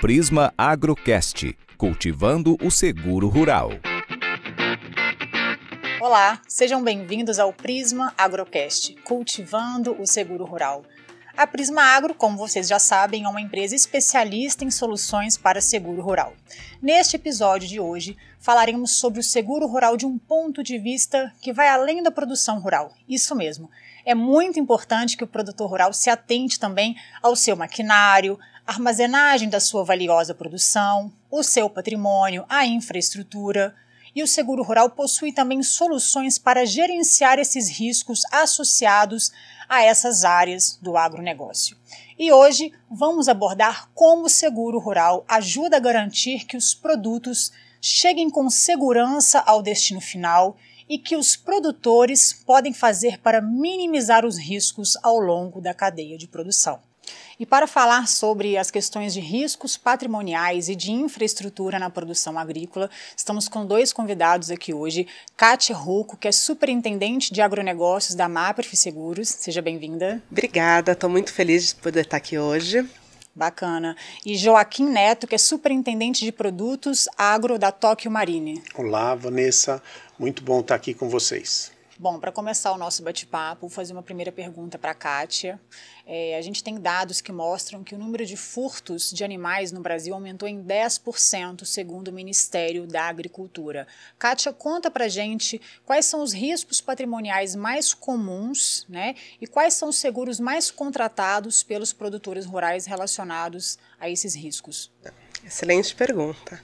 Prisma Agrocast, cultivando o seguro rural. Olá, sejam bem-vindos ao Prisma Agrocast, cultivando o seguro rural. A Prisma Agro, como vocês já sabem, é uma empresa especialista em soluções para seguro rural. Neste episódio de hoje, falaremos sobre o seguro rural de um ponto de vista que vai além da produção rural. Isso mesmo. É muito importante que o produtor rural se atente também ao seu maquinário, armazenagem da sua valiosa produção, o seu patrimônio, a infraestrutura. E o seguro rural possui também soluções para gerenciar esses riscos associados a essas áreas do agronegócio. E hoje vamos abordar como o seguro rural ajuda a garantir que os produtos cheguem com segurança ao destino final e que os produtores podem fazer para minimizar os riscos ao longo da cadeia de produção. E para falar sobre as questões de riscos patrimoniais e de infraestrutura na produção agrícola, estamos com dois convidados aqui hoje. Kátia Ruco, que é superintendente de agronegócios da MAPRF Seguros. Seja bem-vinda. Obrigada, estou muito feliz de poder estar aqui hoje. Bacana. E Joaquim Neto, que é superintendente de produtos agro da Tóquio Marine. Olá, Vanessa. Muito bom estar aqui com vocês. Bom, para começar o nosso bate-papo, vou fazer uma primeira pergunta para a Kátia. É, a gente tem dados que mostram que o número de furtos de animais no Brasil aumentou em 10%, segundo o Ministério da Agricultura. Kátia, conta para gente quais são os riscos patrimoniais mais comuns né, e quais são os seguros mais contratados pelos produtores rurais relacionados a esses riscos. Excelente pergunta.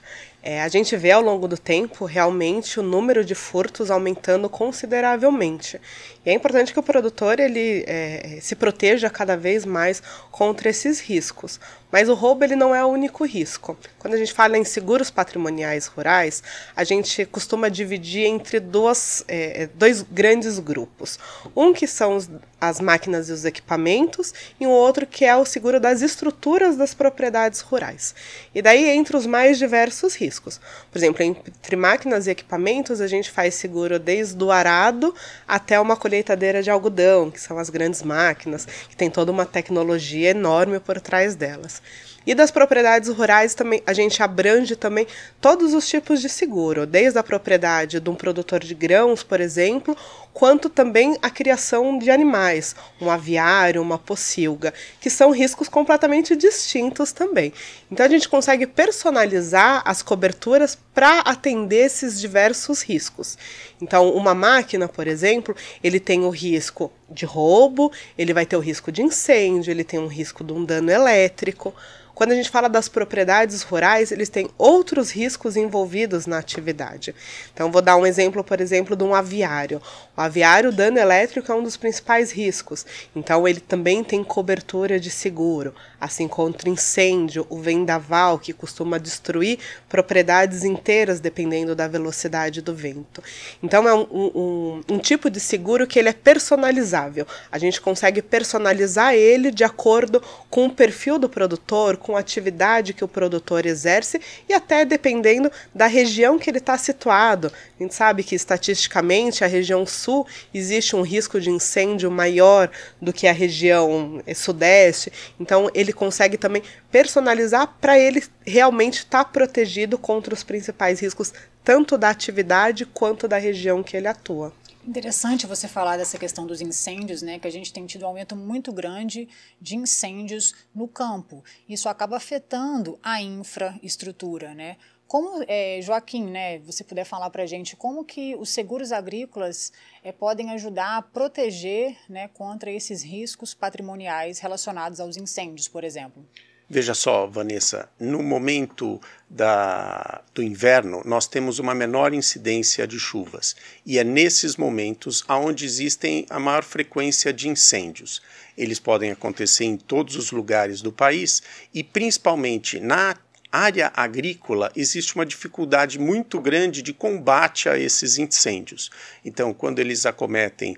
É, a gente vê ao longo do tempo realmente o número de furtos aumentando consideravelmente. E é importante que o produtor ele é, se proteja cada vez mais contra esses riscos. Mas o roubo ele não é o único risco. Quando a gente fala em seguros patrimoniais rurais, a gente costuma dividir entre duas, é, é dois grandes grupos. Um que são os, as máquinas e os equipamentos, e o um outro que é o seguro das estruturas das propriedades rurais. E daí entre os mais diversos riscos riscos. Por exemplo, entre máquinas e equipamentos, a gente faz seguro desde o arado até uma colheitadeira de algodão, que são as grandes máquinas, que tem toda uma tecnologia enorme por trás delas. E das propriedades rurais também, a gente abrange também todos os tipos de seguro, desde a propriedade de um produtor de grãos, por exemplo, quanto também a criação de animais, um aviário, uma pocilga, que são riscos completamente distintos também. Então a gente consegue personalizar as coberturas para atender esses diversos riscos. Então, uma máquina, por exemplo, ele tem o risco de roubo, ele vai ter o risco de incêndio, ele tem um risco de um dano elétrico. Quando a gente fala das propriedades rurais, eles têm outros riscos envolvidos na atividade. Então, vou dar um exemplo, por exemplo, de um aviário. O aviário, o dano elétrico é um dos principais riscos. Então, ele também tem cobertura de seguro assim contra incêndio, o vendaval que costuma destruir propriedades inteiras dependendo da velocidade do vento. Então é um, um, um, tipo de seguro que ele é personalizável. A gente consegue personalizar ele de acordo com o perfil do produtor, com a atividade que o produtor exerce e até dependendo da região que ele está situado. A gente sabe que estatisticamente a região sul existe um risco de incêndio maior do que a região eh, sudeste. Então ele ele consegue também personalizar para ele realmente estar tá protegido contra os principais riscos, tanto da atividade quanto da região que ele atua. Interessante você falar dessa questão dos incêndios, né? Que a gente tem tido um aumento muito grande de incêndios no campo. Isso acaba afetando a infraestrutura, né? Como, é, Joaquim, né, você puder falar para a gente como que os seguros agrícolas é, podem ajudar a proteger né, contra esses riscos patrimoniais relacionados aos incêndios, por exemplo? Veja só, Vanessa, no momento da, do inverno, nós temos uma menor incidência de chuvas. E é nesses momentos onde existem a maior frequência de incêndios. Eles podem acontecer em todos os lugares do país e, principalmente na área agrícola existe uma dificuldade muito grande de combate a esses incêndios. Então, quando eles acometem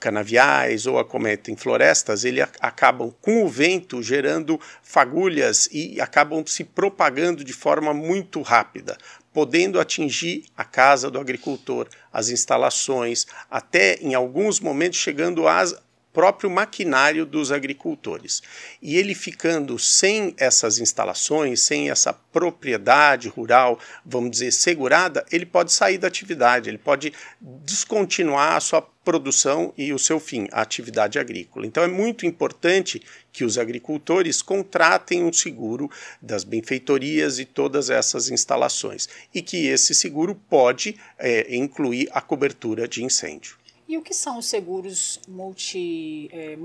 canaviais ou acometem florestas, eles acabam com o vento gerando fagulhas e acabam se propagando de forma muito rápida, podendo atingir a casa do agricultor, as instalações, até em alguns momentos chegando às próprio maquinário dos agricultores. E ele ficando sem essas instalações, sem essa propriedade rural, vamos dizer, segurada, ele pode sair da atividade, ele pode descontinuar a sua produção e o seu fim, a atividade agrícola. Então é muito importante que os agricultores contratem um seguro das benfeitorias e todas essas instalações e que esse seguro pode é, incluir a cobertura de incêndio. E o que são os seguros multi, é,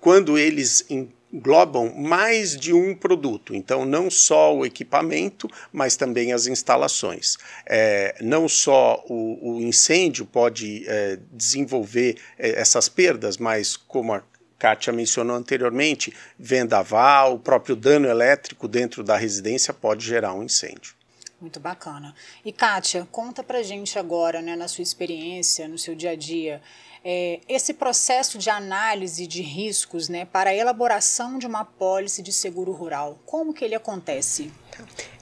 Quando eles englobam mais de um produto, então não só o equipamento, mas também as instalações. É, não só o, o incêndio pode é, desenvolver é, essas perdas, mas como a Kátia mencionou anteriormente, vendaval, o próprio dano elétrico dentro da residência pode gerar um incêndio. Muito bacana. E Kátia, conta pra gente agora, né, na sua experiência, no seu dia a dia, é, esse processo de análise de riscos né, para a elaboração de uma apólice de seguro rural. Como que ele acontece?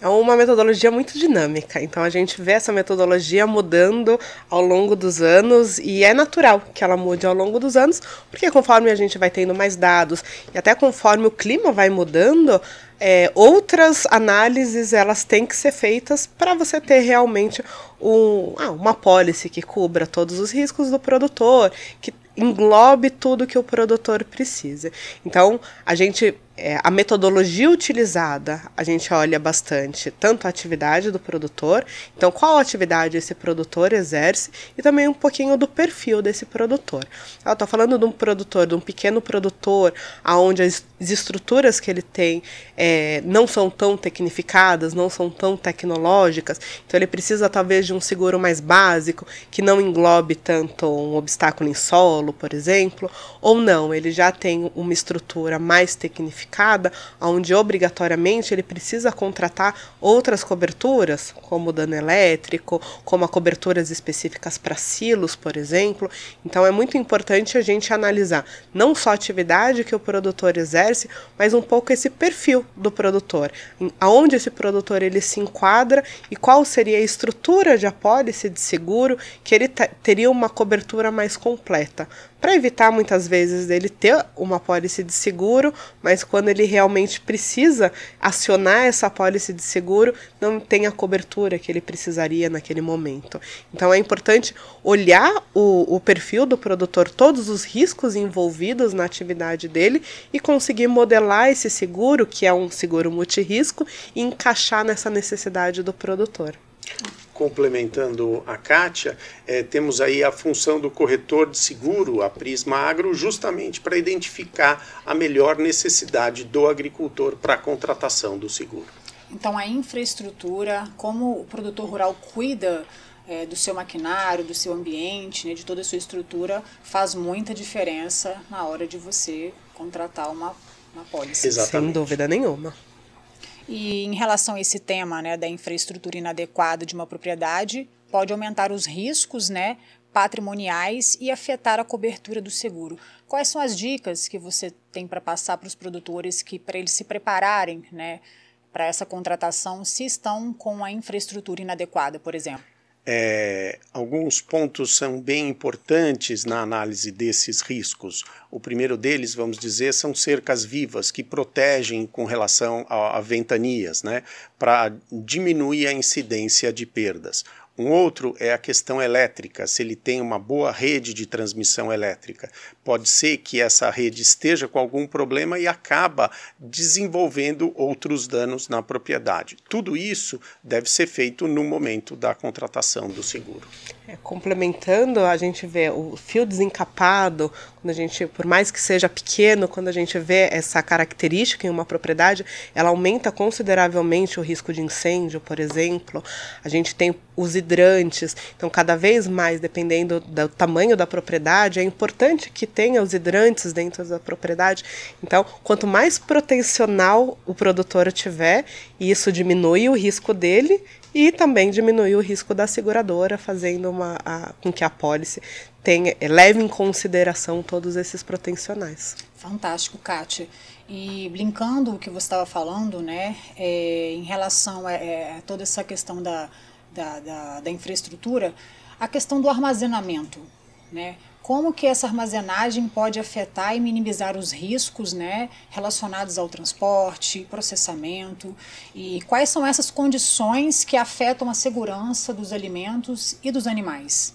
É uma metodologia muito dinâmica, então a gente vê essa metodologia mudando ao longo dos anos e é natural que ela mude ao longo dos anos, porque conforme a gente vai tendo mais dados e até conforme o clima vai mudando, é, outras análises elas têm que ser feitas para você ter realmente um, ah, uma policy que cubra todos os riscos do produtor, que englobe tudo que o produtor precisa. Então, a gente é, a metodologia utilizada, a gente olha bastante tanto a atividade do produtor, então qual atividade esse produtor exerce e também um pouquinho do perfil desse produtor. Ah, eu estou falando de um produtor, de um pequeno produtor, aonde as estruturas que ele tem é, não são tão tecnificadas, não são tão tecnológicas, então ele precisa talvez de um seguro mais básico, que não englobe tanto um obstáculo em solo, por exemplo, ou não, ele já tem uma estrutura mais tecnificada qualificada, onde obrigatoriamente ele precisa contratar outras coberturas, como dano elétrico, como coberturas específicas para silos, por exemplo. Então é muito importante a gente analisar não só a atividade que o produtor exerce, mas um pouco esse perfil do produtor, aonde esse produtor ele se enquadra e qual seria a estrutura de apólice de seguro que ele teria uma cobertura mais completa para evitar muitas vezes dele ter uma apólice de seguro, mas quando ele realmente precisa acionar essa apólice de seguro, não tem a cobertura que ele precisaria naquele momento. Então é importante olhar o, o perfil do produtor, todos os riscos envolvidos na atividade dele e conseguir modelar esse seguro, que é um seguro multirisco, e encaixar nessa necessidade do produtor complementando a Kátia, é, temos aí a função do corretor de seguro, a Prisma Agro, justamente para identificar a melhor necessidade do agricultor para a contratação do seguro. Então, a infraestrutura, como o produtor rural cuida é, do seu maquinário, do seu ambiente, né, de toda a sua estrutura, faz muita diferença na hora de você contratar uma, uma pólice. Exatamente. Sem dúvida nenhuma. E em relação a esse tema né, da infraestrutura inadequada de uma propriedade, pode aumentar os riscos né, patrimoniais e afetar a cobertura do seguro. Quais são as dicas que você tem para passar para os produtores que para eles se prepararem né, para essa contratação se estão com a infraestrutura inadequada, por exemplo? É, alguns pontos são bem importantes na análise desses riscos. O primeiro deles, vamos dizer, são cercas vivas que protegem com relação a, a ventanias, né, para diminuir a incidência de perdas. Um outro é a questão elétrica, se ele tem uma boa rede de transmissão elétrica. Pode ser que essa rede esteja com algum problema e acaba desenvolvendo outros danos na propriedade. Tudo isso deve ser feito no momento da contratação do seguro complementando, a gente vê o fio desencapado, quando a gente, por mais que seja pequeno, quando a gente vê essa característica em uma propriedade, ela aumenta consideravelmente o risco de incêndio, por exemplo. A gente tem os hidrantes, então cada vez mais, dependendo do tamanho da propriedade, é importante que tenha os hidrantes dentro da propriedade. Então, quanto mais protecional o produtor tiver, isso diminui o risco dele e também diminuir o risco da seguradora, fazendo uma, a, com que a pólice tenha, leve em consideração todos esses protecionais. Fantástico, Kátia. E brincando o que você estava falando, né, é, em relação a, é, a, toda essa questão da, da, da, da infraestrutura, a questão do armazenamento, né? como que essa armazenagem pode afetar e minimizar os riscos né, relacionados ao transporte, processamento e quais são essas condições que afetam a segurança dos alimentos e dos animais.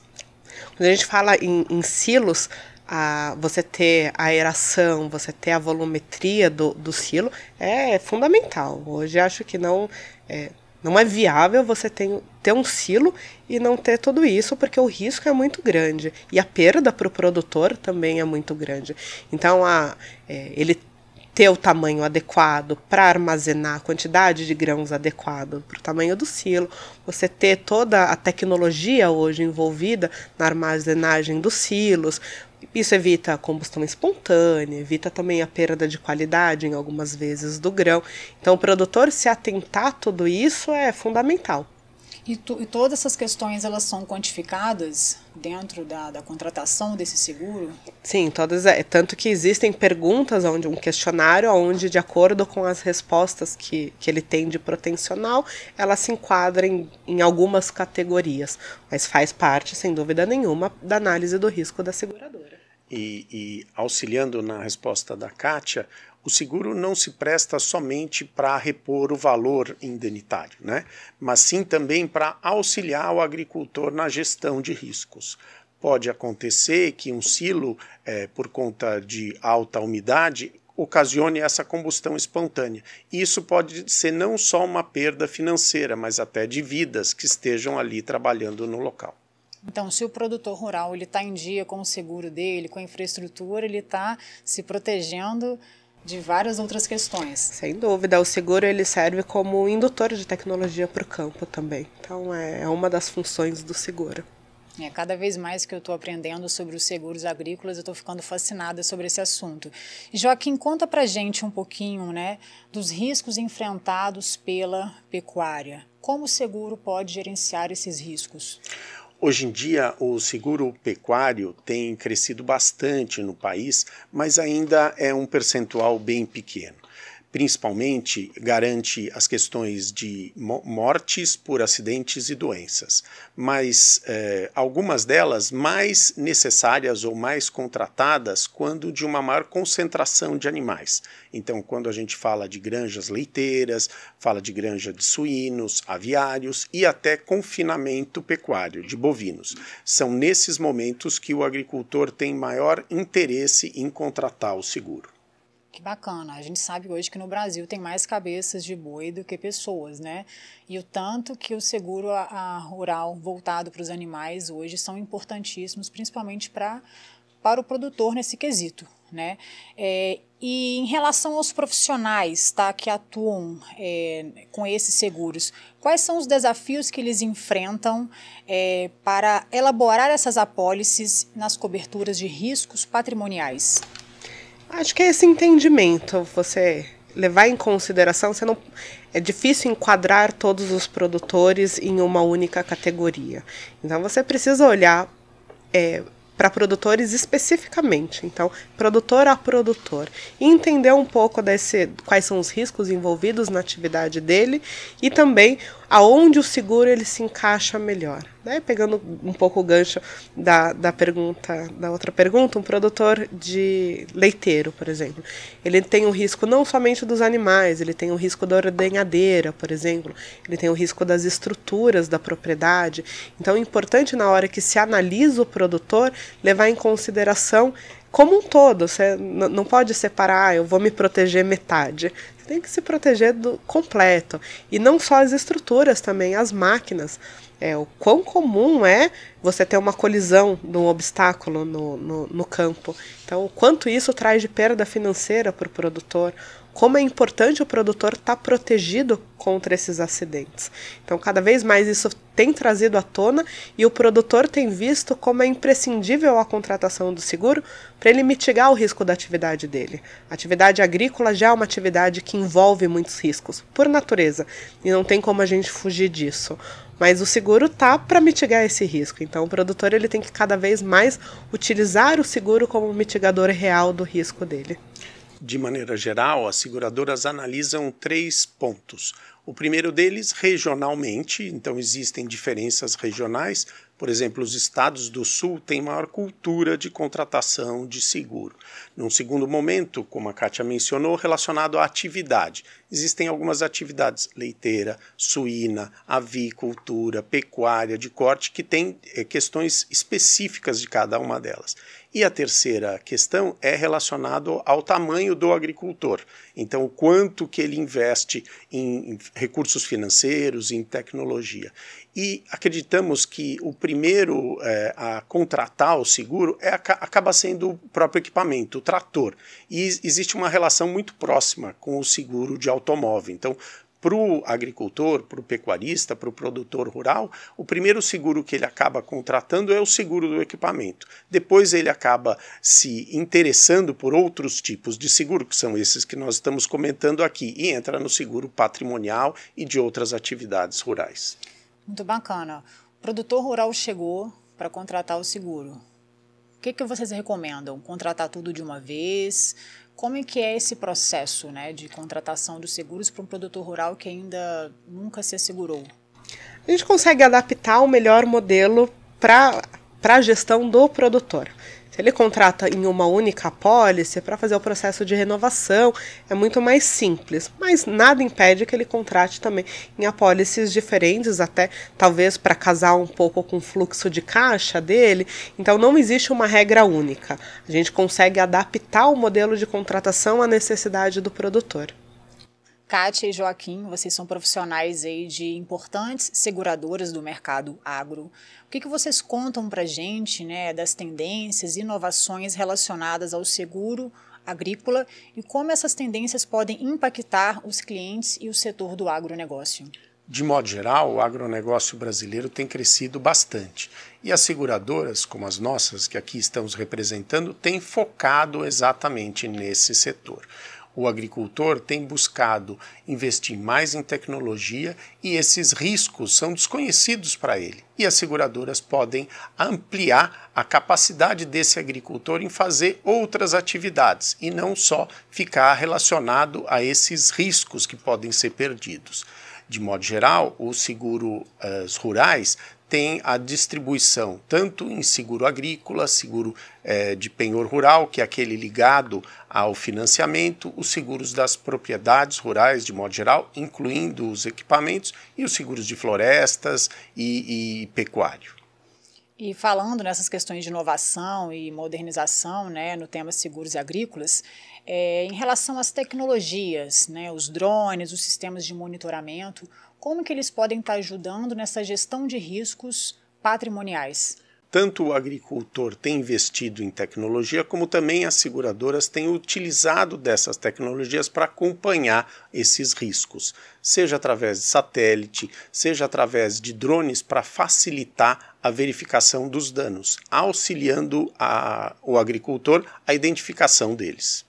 Quando a gente fala em, em silos, a, você ter a aeração, você ter a volumetria do, do silo é fundamental. Hoje acho que não. É, não é viável você ter, ter um silo e não ter tudo isso, porque o risco é muito grande. E a perda para o produtor também é muito grande. Então, a, é, ele ter o tamanho adequado para armazenar a quantidade de grãos adequado para o tamanho do silo, você ter toda a tecnologia hoje envolvida na armazenagem dos silos, isso evita a combustão espontânea, evita também a perda de qualidade em algumas vezes do grão. Então, o produtor se atentar a tudo isso é fundamental. E, tu, e, todas essas questões elas são quantificadas dentro da, da contratação desse seguro? Sim, todas. É, tanto que existem perguntas, onde um questionário, onde, de acordo com as respostas que, que ele tem de protencional, ela se enquadra em, em algumas categorias, mas faz parte, sem dúvida nenhuma, da análise do risco da seguradora. E, e auxiliando na resposta da Kátia, o seguro não se presta somente para repor o valor indenitário, né? mas sim também para auxiliar o agricultor na gestão de riscos. Pode acontecer que um silo, é, por conta de alta umidade, ocasione essa combustão espontânea. Isso pode ser não só uma perda financeira, mas até de vidas que estejam ali trabalhando no local. Então, se o produtor rural ele está em dia com o seguro dele, com a infraestrutura, ele está se protegendo de várias outras questões. Sem dúvida, o seguro ele serve como indutor de tecnologia para o campo também. Então é, é uma das funções do seguro. É, cada vez mais que eu estou aprendendo sobre os seguros agrícolas, eu estou ficando fascinada sobre esse assunto. Joaquim, conta para gente um pouquinho né, dos riscos enfrentados pela pecuária. Como o seguro pode gerenciar esses riscos? Hoje em dia, o seguro pecuário tem crescido bastante no país, mas ainda é um percentual bem pequeno. Principalmente garante as questões de mortes por acidentes e doenças, mas é, algumas delas mais necessárias ou mais contratadas quando de uma maior concentração de animais. Então, quando a gente fala de granjas leiteiras, fala de granja de suínos, aviários e até confinamento pecuário de bovinos. São nesses momentos que o agricultor tem maior interesse em contratar o seguro que bacana. A gente sabe hoje que no Brasil tem mais cabeças de boi do que pessoas, né? E o tanto que o seguro a, a rural voltado para os animais hoje são importantíssimos, principalmente para para o produtor nesse quesito, né? É, e em relação aos profissionais tá, que atuam é, com esses seguros, quais são os desafios que eles enfrentam é, para elaborar essas apólices nas coberturas de riscos patrimoniais? Acho que é esse entendimento, você levar em consideração, você não é difícil enquadrar todos os produtores em uma única categoria. Então você precisa olhar é, para produtores especificamente, então produtor a produtor, e entender um pouco desse quais são os riscos envolvidos na atividade dele e também aonde o seguro ele se encaixa melhor né, pegando um pouco o gancho da, da pergunta, da outra pergunta, um produtor de leiteiro, por exemplo, ele tem o um risco não somente dos animais, ele tem o um risco da ordenhadeira, por exemplo, ele tem o um risco das estruturas da propriedade. Então é importante na hora que se analisa o produtor levar em consideração como um todo, você não pode separar, ah, eu vou me proteger metade tem que se proteger do completo. E não só as estruturas também, as máquinas. É, o quão comum é você ter uma colisão de um obstáculo no, no, no campo. Então, o quanto isso traz de perda financeira para o produtor, como é importante o produtor estar tá protegido contra esses acidentes. Então, cada vez mais isso tem trazido à tona e o produtor tem visto como é imprescindível a contratação do seguro para ele mitigar o risco da atividade dele. A atividade agrícola já é uma atividade que envolve muitos riscos, por natureza, e não tem como a gente fugir disso. Mas o seguro tá para mitigar esse risco. Então, o produtor ele tem que cada vez mais utilizar o seguro como um mitigador real do risco dele. De maneira geral, as seguradoras analisam três pontos. O primeiro deles, regionalmente, então existem diferenças regionais. Por exemplo, os estados do sul têm maior cultura de contratação de seguro. Num segundo momento, como a Kátia mencionou, relacionado à atividade existem algumas atividades leiteira, suína, avicultura, pecuária de corte que tem é, questões específicas de cada uma delas. E a terceira questão é relacionada ao tamanho do agricultor. Então, o quanto que ele investe em recursos financeiros, em tecnologia. E acreditamos que o primeiro é, a contratar o seguro é, acaba sendo o próprio equipamento, o trator. E existe uma relação muito próxima com o seguro de automóvel automóvel. Então, para o agricultor, para o pecuarista, para o produtor rural, o primeiro seguro que ele acaba contratando é o seguro do equipamento. Depois ele acaba se interessando por outros tipos de seguro, que são esses que nós estamos comentando aqui, e entra no seguro patrimonial e de outras atividades rurais. Muito bacana. O produtor rural chegou para contratar o seguro. O que, que vocês recomendam? Contratar tudo de uma vez? Como é que é esse processo né, de contratação dos seguros para um produtor rural que ainda nunca se assegurou? A gente consegue adaptar o melhor modelo para a gestão do produtor. Se ele contrata em uma única apólice para fazer o processo de renovação, é muito mais simples, mas nada impede que ele contrate também em apólices diferentes, até talvez para casar um pouco com o fluxo de caixa dele. Então não existe uma regra única. A gente consegue adaptar o modelo de contratação à necessidade do produtor. Kátia e Joaquim, vocês são profissionais aí de importantes seguradoras do mercado agro. O que, que vocês contam para a gente né, das tendências e inovações relacionadas ao seguro agrícola e como essas tendências podem impactar os clientes e o setor do agronegócio? De modo geral, o agronegócio brasileiro tem crescido bastante e as seguradoras, como as nossas, que aqui estamos representando, têm focado exatamente nesse setor. O agricultor tem buscado investir mais em tecnologia e esses riscos são desconhecidos para ele. E as seguradoras podem ampliar a capacidade desse agricultor em fazer outras atividades e não só ficar relacionado a esses riscos que podem ser perdidos de modo geral, os seguros eh, rurais tem a distribuição, tanto em seguro agrícola, seguro é, de penhor rural, que é aquele ligado ao financiamento, os seguros das propriedades rurais, de modo geral, incluindo os equipamentos, e os seguros de florestas e, e pecuário. E falando nessas questões de inovação e modernização, né, no tema seguros agrícolas, é, em relação às tecnologias, né, os drones, os sistemas de monitoramento, como que eles podem estar ajudando nessa gestão de riscos patrimoniais? Tanto o agricultor tem investido em tecnologia, como também as seguradoras têm utilizado dessas tecnologias para acompanhar esses riscos, seja através de satélite, seja através de drones, para facilitar a verificação dos danos, auxiliando a, o agricultor a identificação deles.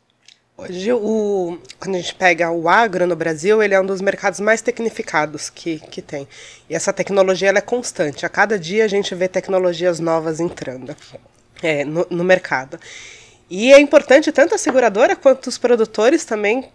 Hoje, o, quando a gente pega o agro no Brasil, ele é um dos mercados mais tecnificados que, que tem. E essa tecnologia ela é constante. A cada dia a gente vê tecnologias novas entrando é, no, no mercado. E é importante tanto a seguradora quanto os produtores também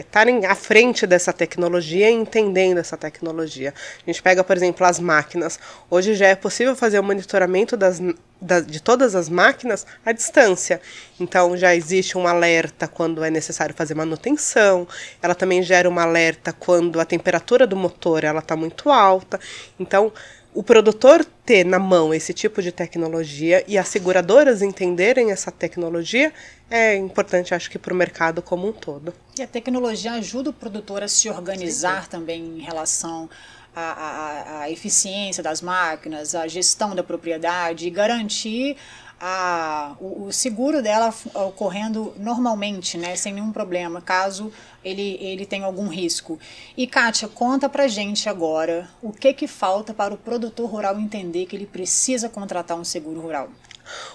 estarem é, à frente dessa tecnologia e entendendo essa tecnologia. A gente pega, por exemplo, as máquinas. Hoje já é possível fazer o monitoramento das, da, de todas as máquinas à distância. Então já existe um alerta quando é necessário fazer manutenção. Ela também gera um alerta quando a temperatura do motor ela está muito alta. Então o produtor ter na mão esse tipo de tecnologia e as seguradoras entenderem essa tecnologia é importante, acho que, para o mercado como um todo. E a tecnologia ajuda o produtor a se organizar Sim. também em relação à eficiência das máquinas, à gestão da propriedade e garantir a, o, o, seguro dela ocorrendo normalmente, né, sem nenhum problema, caso ele, ele tenha algum risco. E Kátia, conta pra gente agora o que, que falta para o produtor rural entender que ele precisa contratar um seguro rural.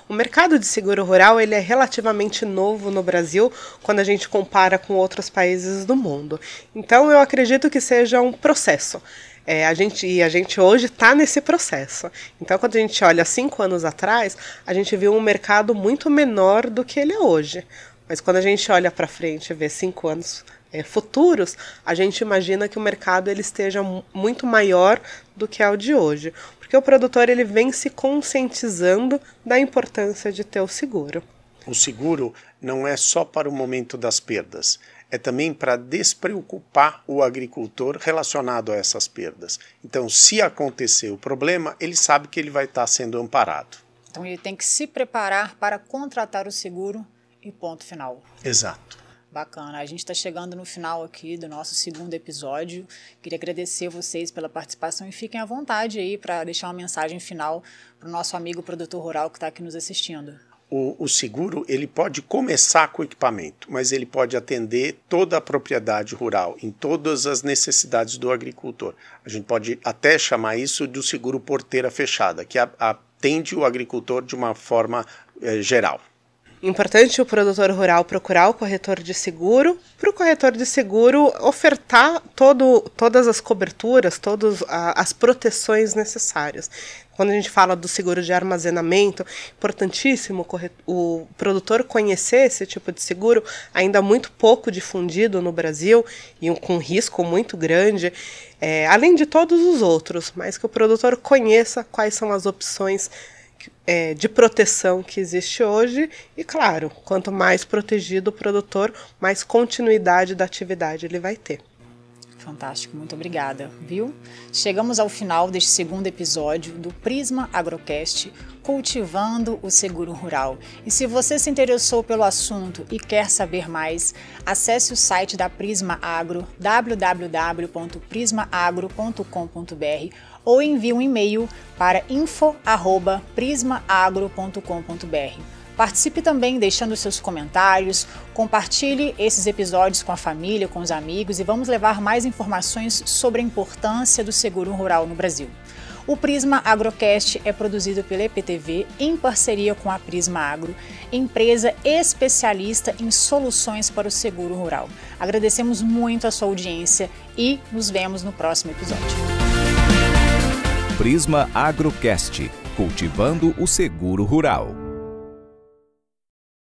O mercado de seguro rural ele é relativamente novo no Brasil quando a gente compara com outros países do mundo. Então eu acredito que seja um processo. É, a gente, e a gente hoje está nesse processo. Então, quando a gente olha cinco anos atrás, a gente viu um mercado muito menor do que ele é hoje. Mas quando a gente olha para frente e vê cinco anos é, futuros, a gente imagina que o mercado ele esteja muito maior do que é o de hoje, porque o produtor ele vem se conscientizando da importância de ter o seguro. O seguro não é só para o momento das perdas, é também para despreocupar o agricultor relacionado a essas perdas. Então, se acontecer o problema, ele sabe que ele vai estar sendo amparado. Então, ele tem que se preparar para contratar o seguro e ponto final. Exato. Bacana. A gente está chegando no final aqui do nosso segundo episódio. Queria agradecer vocês pela participação e fiquem à vontade aí para deixar uma mensagem final para o nosso amigo produtor rural que está aqui nos assistindo o, o, seguro ele pode começar com o equipamento, mas ele pode atender toda a propriedade rural, em todas as necessidades do agricultor. A gente pode até chamar isso do seguro porteira fechada, que atende o agricultor de uma forma eh, geral. Importante o produtor rural procurar o corretor de seguro, para o corretor de seguro ofertar todo, todas as coberturas, todas as proteções necessárias. Quando a gente fala do seguro de armazenamento, importantíssimo o produtor conhecer esse tipo de seguro, ainda muito pouco difundido no Brasil e com risco muito grande, é, além de todos os outros, mas que o produtor conheça quais são as opções é, de proteção que existe hoje. E claro, quanto mais protegido o produtor, mais continuidade da atividade ele vai ter. Fantástico, muito obrigada, viu? Chegamos ao final deste segundo episódio do Prisma Agrocast, Cultivando o Seguro Rural. E se você se interessou pelo assunto e quer saber mais, acesse o site da Prisma Agro, www.prismaagro.com.br ou envie um e-mail para info@prismaagro.com.br. Participe também deixando seus comentários, compartilhe esses episódios com a família, com os amigos e vamos levar mais informações sobre a importância do seguro rural no Brasil. O Prisma Agrocast é produzido pela EPTV em parceria com a Prisma Agro, empresa especialista em soluções para o seguro rural. Agradecemos muito a sua audiência e nos vemos no próximo episódio. Prisma Agrocast, cultivando o seguro rural.